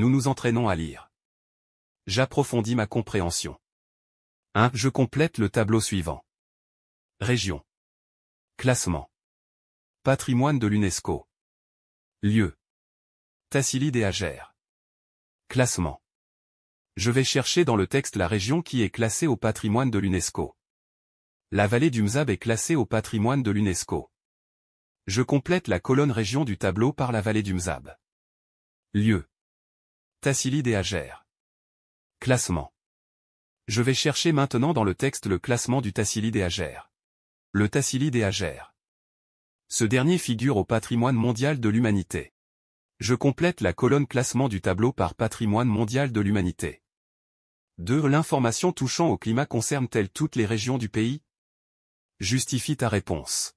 nous nous entraînons à lire. J'approfondis ma compréhension. 1. Je complète le tableau suivant. Région. Classement. Patrimoine de l'UNESCO. Lieu. tassili et Agère. Classement. Je vais chercher dans le texte la région qui est classée au patrimoine de l'UNESCO. La vallée du Mzab est classée au patrimoine de l'UNESCO. Je complète la colonne région du tableau par la vallée du Mzab. Lieu tassili et Classement. Je vais chercher maintenant dans le texte le classement du tassili et Agère. Le tassili et Ce dernier figure au patrimoine mondial de l'humanité. Je complète la colonne classement du tableau par patrimoine mondial de l'humanité. 2. L'information touchant au climat concerne-t-elle toutes les régions du pays Justifie ta réponse.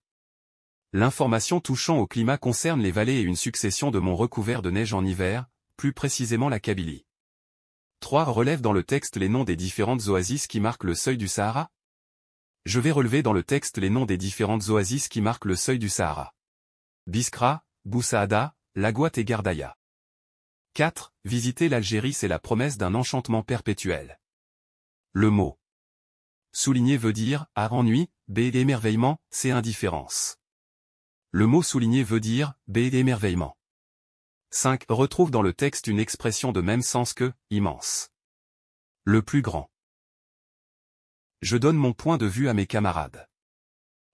L'information touchant au climat concerne les vallées et une succession de monts recouverts de neige en hiver, plus précisément la Kabylie. 3. relève dans le texte les noms des différentes oasis qui marquent le seuil du Sahara Je vais relever dans le texte les noms des différentes oasis qui marquent le seuil du Sahara. Biskra, Boussaada, Lagouat et Gardaïa. 4. Visiter l'Algérie c'est la promesse d'un enchantement perpétuel. Le mot souligner veut dire « à ennui »,« b émerveillement », c'est indifférence. Le mot souligné veut dire « b émerveillement ». 5 retrouve dans le texte une expression de même sens que « immense ». Le plus grand. Je donne mon point de vue à mes camarades.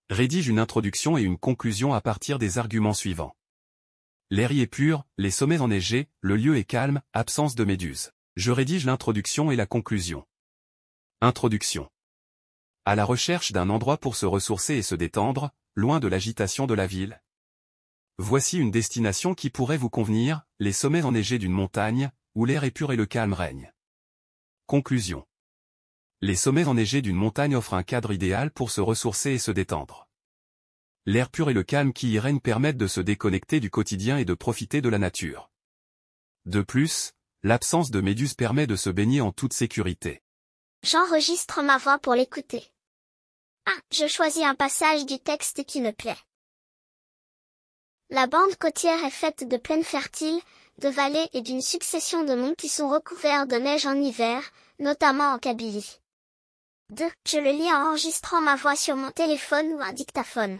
Rédige une introduction et une conclusion à partir des arguments suivants. L'air y est pur, les sommets enneigés, le lieu est calme, absence de méduses. Je rédige l'introduction et la conclusion. Introduction. À la recherche d'un endroit pour se ressourcer et se détendre, loin de l'agitation de la ville, Voici une destination qui pourrait vous convenir, les sommets enneigés d'une montagne, où l'air est pur et le calme règne. Conclusion. Les sommets enneigés d'une montagne offrent un cadre idéal pour se ressourcer et se détendre. L'air pur et le calme qui y règne permettent de se déconnecter du quotidien et de profiter de la nature. De plus, l'absence de méduses permet de se baigner en toute sécurité. J'enregistre ma voix pour l'écouter. Ah, je choisis un passage du texte qui me plaît. La bande côtière est faite de plaines fertiles, de vallées et d'une succession de monts qui sont recouverts de neige en hiver, notamment en Kabylie. 2. Je le lis en enregistrant ma voix sur mon téléphone ou un dictaphone.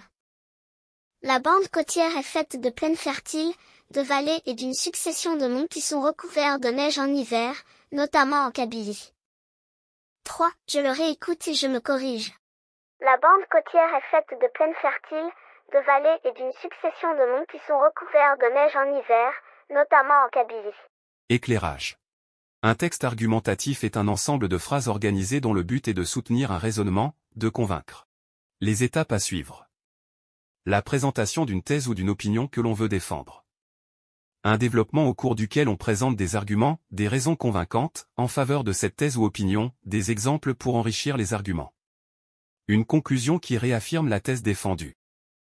La bande côtière est faite de plaines fertiles, de vallées et d'une succession de monts qui sont recouverts de neige en hiver, notamment en Kabylie. 3. Je le réécoute et je me corrige. La bande côtière est faite de plaines fertiles, de vallées et d'une succession de monts qui sont recouverts de neige en hiver, notamment en Kabylie. Éclairage. Un texte argumentatif est un ensemble de phrases organisées dont le but est de soutenir un raisonnement, de convaincre. Les étapes à suivre. La présentation d'une thèse ou d'une opinion que l'on veut défendre. Un développement au cours duquel on présente des arguments, des raisons convaincantes, en faveur de cette thèse ou opinion, des exemples pour enrichir les arguments. Une conclusion qui réaffirme la thèse défendue.